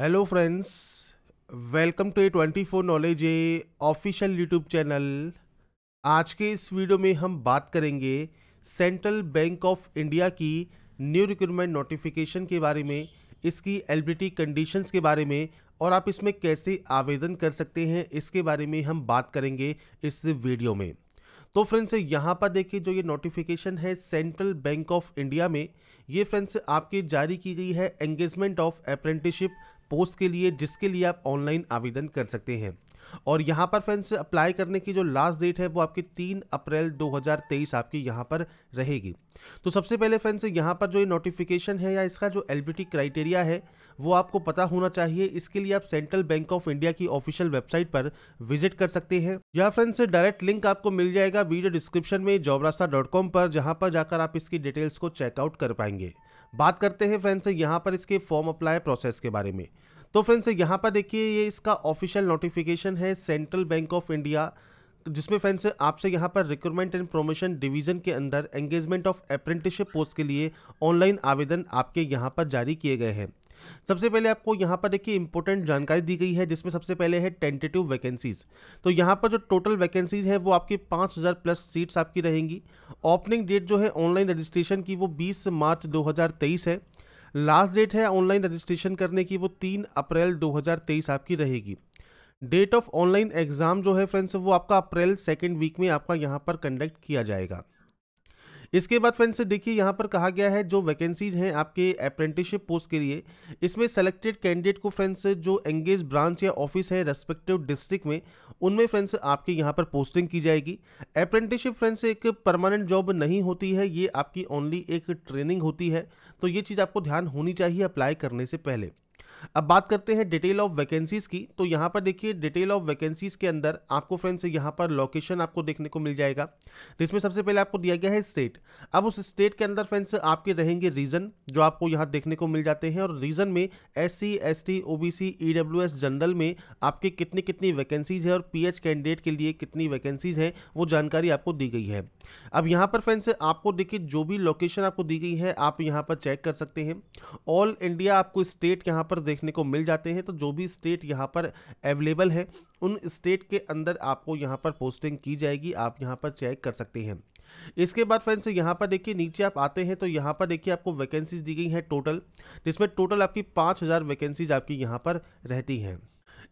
hello friends welcome to A twenty four knowledge A official YouTube channel आज के इस video में हम बात करेंगे सेंट्रल बैंक ऑफ इंडिया की न्यू रिक्रूटमेंट नोटिफिकेशन के बारे में इसकी एलिबिलिटी कंडीशंस के बारे में और आप इसमें कैसे आवेदन कर सकते हैं इसके बारे में हम बात करेंगे इस वीडियो में तो फ्रेंड्स यहाँ पर देखिए जो ये नोटिफिकेशन है सेंट्रल बैंक ऑफ इंडिया में ये फ्रेंड्स आपके जारी की गई है एंगेजमेंट ऑफ अप्रेंटिसशिप पोस्ट के लिए जिसके लिए आप ऑनलाइन आवेदन कर सकते हैं और यहाँ पर फ्रेंड्स अप्लाई करने की जो लास्ट डेट है वो आपकी 3 अप्रैल 2023 आपकी यहां पर रहेगी तो सबसे पहले फ्रेंड्स यहां पर जो ये नोटिफिकेशन है या इसका जो एल क्राइटेरिया है वो आपको पता होना चाहिए इसके लिए आप सेंट्रल बैंक ऑफ इंडिया की ऑफिशियल वेबसाइट पर विजिट कर सकते हैं या फ्रेंड्स डायरेक्ट लिंक आपको मिल जाएगा वीडियो डिस्क्रिप्शन में जॉबरास्ता पर जहां पर जाकर आप इसकी डिटेल्स को चेकआउट कर पाएंगे बात करते हैं फ्रेंड्स यहाँ पर इसके फॉर्म अप्लाई प्रोसेस के बारे में तो फ्रेंड्स यहाँ पर देखिए ये इसका ऑफिशियल नोटिफिकेशन है सेंट्रल बैंक ऑफ इंडिया जिसमें फ्रेंड्स आपसे यहाँ पर रिक्रूटमेंट एंड प्रोमोशन डिवीजन के अंदर एंगेजमेंट ऑफ अप्रेंटिसशिप पोस्ट के लिए ऑनलाइन आवेदन आपके यहाँ पर जारी किए गए हैं सबसे पहले आपको यहाँ पर देखिए इंपॉर्टेंट जानकारी दी गई है जिसमें सबसे पहले है टेंटेटिव वैकेंसीज तो यहाँ पर जो टोटल वैकेंसीज है वो आपकी 5000 प्लस सीट्स आपकी रहेंगी ओपनिंग डेट जो है ऑनलाइन रजिस्ट्रेशन की वो 20 मार्च 2023 है लास्ट डेट है ऑनलाइन रजिस्ट्रेशन करने की वो तीन अप्रैल दो आपकी रहेगी डेट ऑफ ऑनलाइन एग्ज़ाम जो है फ्रेंड्स वो आपका अप्रैल सेकेंड वीक में आपका यहाँ पर कंडक्ट किया जाएगा इसके बाद फ्रेंड्स देखिए यहाँ पर कहा गया है जो वैकेंसीज हैं आपके अप्रेंटिसशिप पोस्ट के लिए इसमें सेलेक्टेड कैंडिडेट को फ्रेंड्स जो एंगेज ब्रांच या ऑफिस है रेस्पेक्टिव डिस्ट्रिक्ट में उनमें फ्रेंड्स आपके यहाँ पर पोस्टिंग की जाएगी अप्रेंटिसशिप फ्रेंड्स एक परमानेंट जॉब नहीं होती है ये आपकी ओनली एक ट्रेनिंग होती है तो ये चीज़ आपको ध्यान होनी चाहिए अप्लाई करने से पहले अब बात करते हैं डिटेल ऑफ वैकेंसीज़ की तो यहाँ पर देखिए डिटेल ऑफ वैकेंसीज़ के अंदर आपको फ्रेंड्स यहाँ पर लोकेशन आपको देखने को मिल जाएगा जिसमें सबसे पहले आपको दिया गया है स्टेट अब उस स्टेट के अंदर फ्रेंड्स आपके रहेंगे रीजन जो आपको यहाँ देखने को मिल जाते हैं और रीजन में S C S T O B C E W S general में आपके कितनी कितनी वैकेंसीज़ है और पी एच कैंडिडेट के लिए कितनी वैकेंसीज़ हैं वो जानकारी आपको दी गई है अब यहाँ पर फ्रेंड्स आपको देखिए जो भी लोकेशन आपको दी गई है आप यहाँ पर चेक कर सकते हैं ऑल इंडिया आपको स्टेट यहाँ पर देख देखने को मिल जाते हैं तो जो भी स्टेट यहाँ पर अवेलेबल है उन स्टेट के अंदर आपको यहाँ पर पोस्टिंग की जाएगी आप यहाँ पर चेक कर सकते हैं इसके बाद फ्रेंड्स यहाँ पर देखिए नीचे आप आते हैं तो यहाँ पर देखिए आपको वैकेंसीज दी गई हैं टोटल जिसमें टोटल आपकी पाँच हज़ार वैकेंसीज आपकी यहाँ पर रहती हैं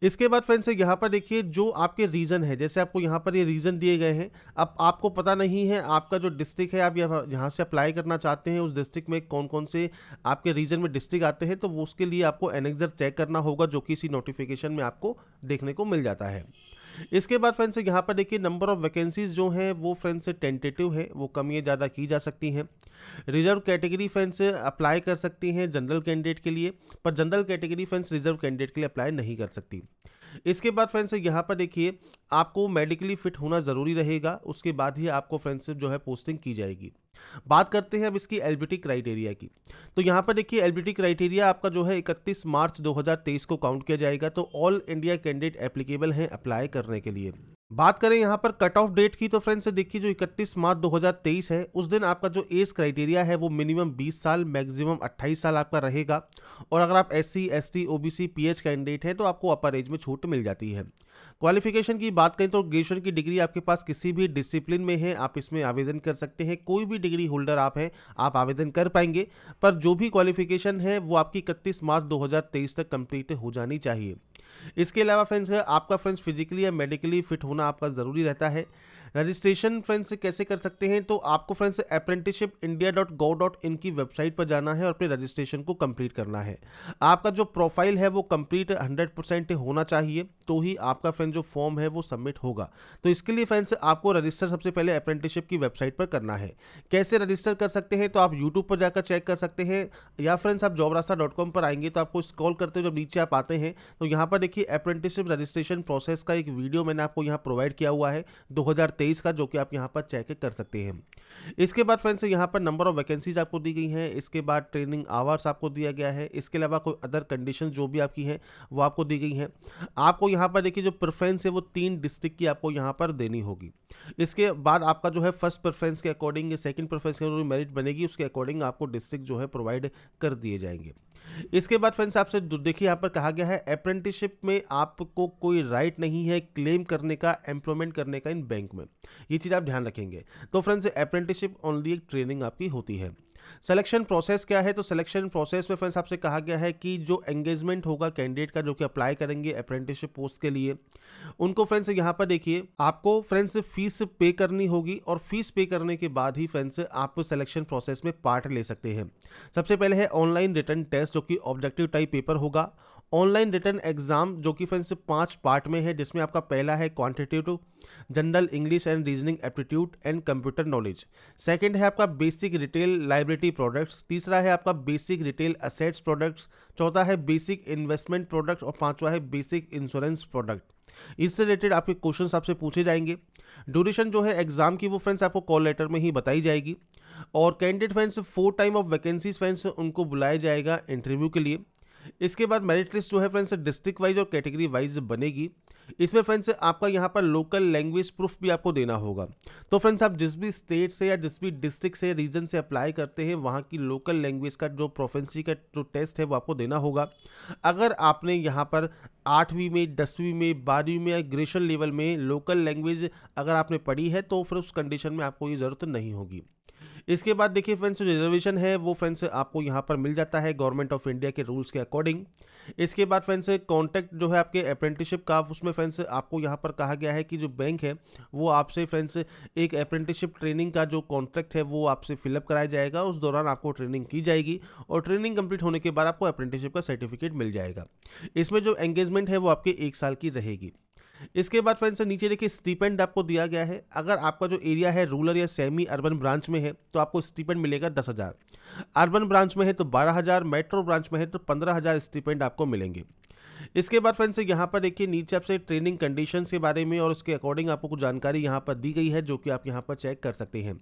इसके बाद फ्रेंड्स यहाँ पर देखिए जो आपके रीजन है जैसे आपको यहाँ पर ये रीजन दिए गए हैं अब आपको पता नहीं है आपका जो डिस्ट्रिक्ट है आप यहाँ से अप्लाई करना चाहते हैं उस डिस्ट्रिक्ट में कौन कौन से आपके रीजन में डिस्ट्रिक्ट आते हैं तो उसके लिए आपको एनेक्जर चेक करना होगा जो कि इसी नोटिफिकेशन में आपको देखने को मिल जाता है इसके बाद फ्रेंड्स यहाँ पर देखिए नंबर ऑफ वैकेंसीज जो हैं वो फ्रेंड्स टेंटेटिव है वो कम या ज़्यादा की जा सकती हैं रिजर्व कैटेगरी फ्रेंड्स अप्लाई कर सकती हैं जनरल कैंडिडेट के लिए पर general category friends reserve candidate के लिए अप्लाई नहीं कर सकती इसके बाद फ्रेंड्स यहाँ पर देखिए आपको मेडिकली फिट होना ज़रूरी रहेगा उसके बाद ही आपको फ्रेंड्स जो है पोस्टिंग की जाएगी बात करते हैं अब इसकी एलबीटी क्राइटेरिया की तो यहाँ पर देखिए एलबीटी क्राइटेरिया आपका जो है 31 मार्च 2023 को काउंट किया जाएगा तो ऑल इंडिया कैंडिडेट एप्लीकेबल हैं अप्लाई करने के लिए बात करें यहाँ पर कट ऑफ डेट की तो फ्रेंड्स देखिए जो 31 मार्च 2023 है उस दिन आपका जो एज क्राइटेरिया है वो मिनिमम 20 साल मैक्सिमम 28 साल आपका रहेगा और अगर आप S C S T O B C P H candidate हैं तो आपको अपर एज में छूट मिल जाती है क्वालिफिकेशन की बात करें तो ग्रेजुएशन की डिग्री आपके पास किसी भी डिसिप्लिन में है आप इसमें आवेदन कर सकते हैं कोई भी डिग्री होल्डर आप हैं आप आवेदन कर पाएंगे पर जो भी क्वालिफिकेशन है वो आपकी इकतीस मार्च 2023 तक कंप्लीट हो जानी चाहिए इसके अलावा फ्रेंड्स आपका फ्रेंड्स फिजिकली या मेडिकली फिट होना आपका ज़रूरी रहता है रजिस्ट्रेशन फ्रेंड्स कैसे कर सकते हैं तो आपको friends apprenticeship India dot gov dot in की वेबसाइट पर जाना है और अपने रजिस्ट्रेशन को कंप्लीट करना है आपका जो प्रोफाइल है वो कंप्लीट हंड्रेड परसेंट होना चाहिए तो ही आपका फ्रेंड जो फॉर्म है वो सबमिट होगा तो इसके लिए फ्रेंड्स आपको रजिस्टर सबसे पहले अप्रेंटिसशिप की वेबसाइट पर करना है कैसे रजिस्टर कर सकते हैं तो आप यूट्यूब पर जाकर चेक कर सकते हैं या फ्रेंड्स आप जॉब रास्ता डॉट कॉम पर आएंगे तो आपको स्कॉल करते हुए जब नीचे आप आते हैं तो यहाँ पर देखिए अप्रेंटिसशिप रजिस्ट्रेशन प्रोसेस का एक वीडियो मैंने आपको यहाँ प्रोवाइड किया हुआ है दो तेईस का जो कि आप यहाँ पर चेक कर सकते हैं इसके बाद फ्रेंड्स यहाँ पर नंबर ऑफ वैकेंसीज आपको दी गई हैं इसके बाद ट्रेनिंग आवर्स आपको दिया गया है इसके अलावा कोई अदर कंडीशन जो भी आपकी हैं वो आपको दी गई हैं आपको यहाँ पर देखिए जो प्रेफरेंस है वो तीन डिस्ट्रिक्ट की आपको यहाँ पर देनी होगी इसके बाद आपका जो है फर्स्ट प्रेफरेंस के अकॉर्डिंग सेकेंड प्रेफरेंस के अकॉर्डिंग मेरिट बनेगी उसके अकॉर्डिंग आपको डिस्ट्रिक्ट जो है प्रोवाइड कर दिए जाएंगे इसके बाद फ्रेंड्स आपसे देखिए यहाँ पर कहा गया है अप्रेंटिसशिप में आपको कोई राइट नहीं है क्लेम करने का एम्प्लॉयमेंट करने का इन बैंक में ये चीज़ आप ध्यान रखेंगे तो फ्रेंड्स अप्रेंटिसशिप ओनली एक ट्रेनिंग आपकी होती है सिलेक्शन प्रोसेस क्या है तो सिलेक्शन प्रोसेस में फ्रेंड्स आपसे कहा गया है कि जो एंगेजमेंट होगा कैंडिडेट का जो कि अप्लाई करेंगे अप्रेंटिसशिप पोस्ट के लिए उनको फ्रेंड्स यहाँ पर देखिए आपको फ्रेंड्स फीस पे करनी होगी और फीस पे करने के बाद ही फ्रेंड्स आप सिलेक्शन प्रोसेस में पार्ट ले सकते हैं सबसे पहले है ऑनलाइन रिटर्न टेस्ट जो कि ऑब्जेक्टिव टाइप पेपर होगा ऑनलाइन रिटर्न एग्जाम जो कि फ्रेंड्स पांच पार्ट में है जिसमें आपका पहला है quantitative general English and reasoning aptitude and computer knowledge second है आपका बेसिक रिटेल लाइब्रेटी प्रोडक्ट्स तीसरा है आपका बेसिक रिटेल असेट्स प्रोडक्ट्स चौथा है बेसिक इन्वेस्टमेंट प्रोडक्ट्स और पांचवा है बेसिक इंश्योरेंस प्रोडक्ट इससे रिलेटेड आपके क्वेश्चन आपसे पूछे जाएंगे ड्यूरेशन जो है एग्जाम की वो फ्रेंड्स आपको कॉल लेटर में ही बताई जाएगी और candidate friends four time of vacancies friends उनको बुलाया जाएगा इंटरव्यू के लिए इसके बाद मेरिट लिस्ट जो है फ्रेंड्स डिस्ट्रिक्ट वाइज और कैटेगरी वाइज बनेगी इसमें फ्रेंड्स आपका यहाँ पर लोकल लैंग्वेज प्रूफ भी आपको देना होगा तो फ्रेंड्स आप जिस भी स्टेट से या जिस भी डिस्ट्रिक्ट से रीजन से अप्लाई करते हैं वहाँ की लोकल लैंग्वेज का जो प्रोफेंसी का जो टेस्ट है वो आपको देना होगा अगर आपने यहाँ पर आठवीं में दसवीं में बारहवीं में या ग्रेजुएशन लेवल में लोकल लैंग्वेज अगर आपने पढ़ी है तो फिर उस कंडीशन में आपको ये ज़रूरत नहीं होगी इसके बाद देखिए फ्रेंड्स जो रिजर्वेशन है वो फ्रेंड्स आपको यहाँ पर मिल जाता है गवर्नमेंट ऑफ इंडिया के रूल्स के अकॉर्डिंग इसके बाद फ्रेंड्स कॉन्टैक्ट जो है आपके अप्रेंटिसशिप का उसमें फ्रेंड्स आपको यहाँ पर कहा गया है कि जो बैंक है वो आपसे फ्रेंड्स एक अप्रेंटिसशिप ट्रेनिंग का जो कॉन्ट्रैक्ट है वो आपसे फिलअप कराया जाएगा उस दौरान आपको ट्रेनिंग की जाएगी और ट्रेनिंग कंप्लीट होने के बाद आपको अप्रेंटिसशिप का सर्टिफिकेट मिल जाएगा इसमें जो एंगेजमेंट है वो आपके एक साल की रहेगी इसके बाद फ्रेंड्स नीचे देखिए स्टीपेंड आपको दिया गया है अगर आपका जो एरिया है रूरल या सेमी अर्बन ब्रांच में है तो आपको स्टीपेंड मिलेगा दस हज़ार अर्बन ब्रांच में है तो बारह हज़ार मेट्रो ब्रांच में है तो पंद्रह हज़ार स्टीपेंड आपको मिलेंगे इसके बाद फ्रेंड्स यहाँ पर देखिए नीचे आपसे ट्रेनिंग कंडीशंस के बारे में और उसके अकॉर्डिंग आपको कुछ जानकारी यहाँ पर दी गई है जो कि आप यहाँ पर चेक कर सकते हैं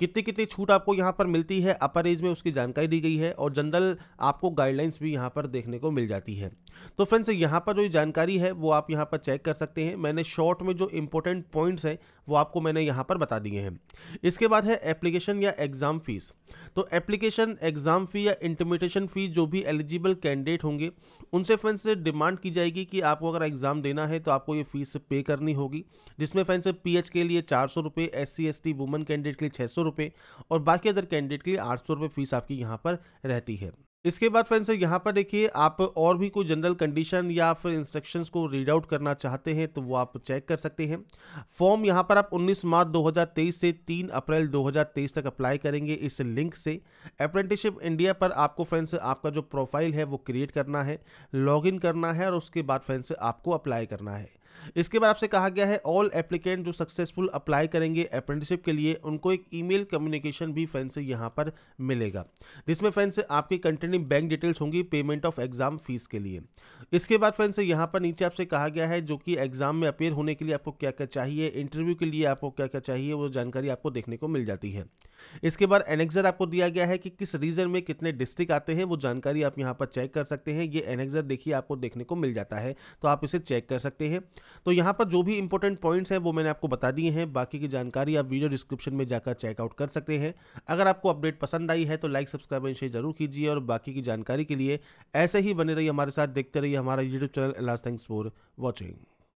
कितनी कितनी छूट आपको यहाँ पर मिलती है अपर एज में उसकी जानकारी दी गई है और जनरल आपको गाइडलाइंस भी यहाँ पर देखने को मिल जाती है तो फ्रेंड्स यहाँ पर जो जानकारी है वो आप यहाँ पर चेक कर सकते हैं मैंने शॉर्ट में जो इंपॉर्टेंट पॉइंट्स हैं वो आपको मैंने यहाँ पर बता दिए हैं इसके बाद है एप्लीकेशन या एग्ज़ाम फ़ीस तो एप्लीकेशन एग्ज़ाम फ़ी या इंटरमीडिएशन फ़ीस जो भी एलिजिबल कैंडिडेट होंगे उनसे फ्रेंड से डिमांड की जाएगी कि आपको अगर एग्ज़ाम देना है तो आपको ये फ़ीस पे करनी होगी जिसमें फ्रेंड से पी के लिए चार सौ रुपये एस सी वुमन कैंडिडेट के लिए छः सौ रुपये और बाकी अदर कैंडिडेट के लिए आठ सौ रुपये फ़ीस आपकी यहाँ पर रहती है इसके बाद फ्रेंड्स यहाँ पर देखिए आप और भी कोई जनरल कंडीशन या फिर इंस्ट्रक्शंस को रीड आउट करना चाहते हैं तो वो आप चेक कर सकते हैं फॉर्म यहाँ पर आप 19 मार्च 2023 से 3 अप्रैल 2023 तक अप्लाई करेंगे इस लिंक से अप्रेंटिसशिप इंडिया पर आपको फ्रेंड्स आपका जो प्रोफाइल है वो क्रिएट करना है लॉग करना है और उसके बाद फ्रेंड्स आपको अप्लाई करना है इसके बाद आपसे कहा गया है ऑल एप्लीकेंट जो सक्सेसफुल अप्लाई करेंगे अप्रेंटिसिप के लिए उनको एक ईमेल कम्युनिकेशन भी फैन से यहाँ पर मिलेगा जिसमें फैन से आपकी कंटेनिंग बैंक डिटेल्स होंगी पेमेंट ऑफ एग्जाम फीस के लिए इसके बाद फ्रेंड्स यहाँ पर नीचे आपसे कहा गया है जो कि एग्जाम में अपेयर होने के लिए आपको क्या क्या चाहिए इंटरव्यू के लिए आपको क्या क्या चाहिए वो जानकारी आपको देखने को मिल जाती है इसके बाद एनेक्जर आपको दिया गया है कि किस रीजन में कितने डिस्ट्रिक्ट आते हैं वो जानकारी आप यहाँ पर चेक कर सकते हैं ये एनेक्जर देखिए आपको देखने को मिल जाता है तो आप इसे चेक कर सकते हैं तो यहाँ पर जो भी इंपॉर्टेंट पॉइंट्स हैं वो मैंने आपको बता दिए हैं बाकी की जानकारी आप वीडियो डिस्क्रिप्शन में जाकर चेकआउट कर सकते हैं अगर आपको अपडेट पसंद आई है तो लाइक सब्सक्राइब एंड शेयर जरूर कीजिए और बाकी की जानकारी के लिए ऐसे ही बने रही हमारे साथ देखते रहिए हमारा YouTube channel last thanks for watching